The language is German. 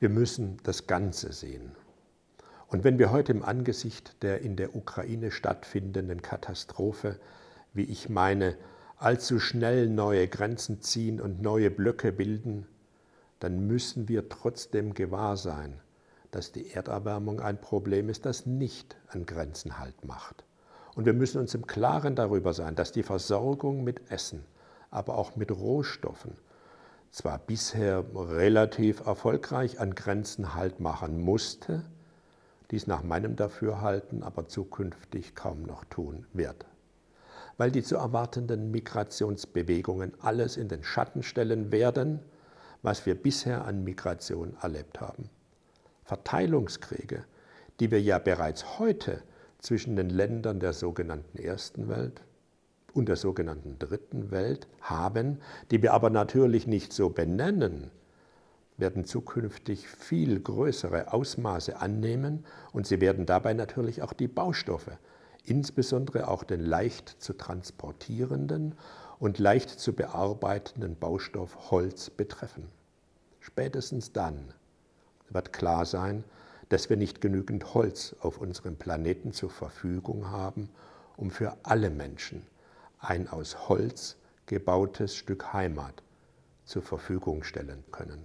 Wir müssen das Ganze sehen. Und wenn wir heute im Angesicht der in der Ukraine stattfindenden Katastrophe, wie ich meine, allzu schnell neue Grenzen ziehen und neue Blöcke bilden, dann müssen wir trotzdem gewahr sein, dass die Erderwärmung ein Problem ist, das nicht an Grenzen halt macht. Und wir müssen uns im Klaren darüber sein, dass die Versorgung mit Essen, aber auch mit Rohstoffen zwar bisher relativ erfolgreich an Grenzen Halt machen musste, dies nach meinem Dafürhalten aber zukünftig kaum noch tun wird. Weil die zu erwartenden Migrationsbewegungen alles in den Schatten stellen werden, was wir bisher an Migration erlebt haben. Verteilungskriege, die wir ja bereits heute zwischen den Ländern der sogenannten Ersten Welt und der sogenannten Dritten Welt haben, die wir aber natürlich nicht so benennen, werden zukünftig viel größere Ausmaße annehmen und sie werden dabei natürlich auch die Baustoffe, insbesondere auch den leicht zu transportierenden und leicht zu bearbeitenden Baustoff Holz betreffen. Spätestens dann wird klar sein, dass wir nicht genügend Holz auf unserem Planeten zur Verfügung haben, um für alle Menschen ein aus Holz gebautes Stück Heimat zur Verfügung stellen können.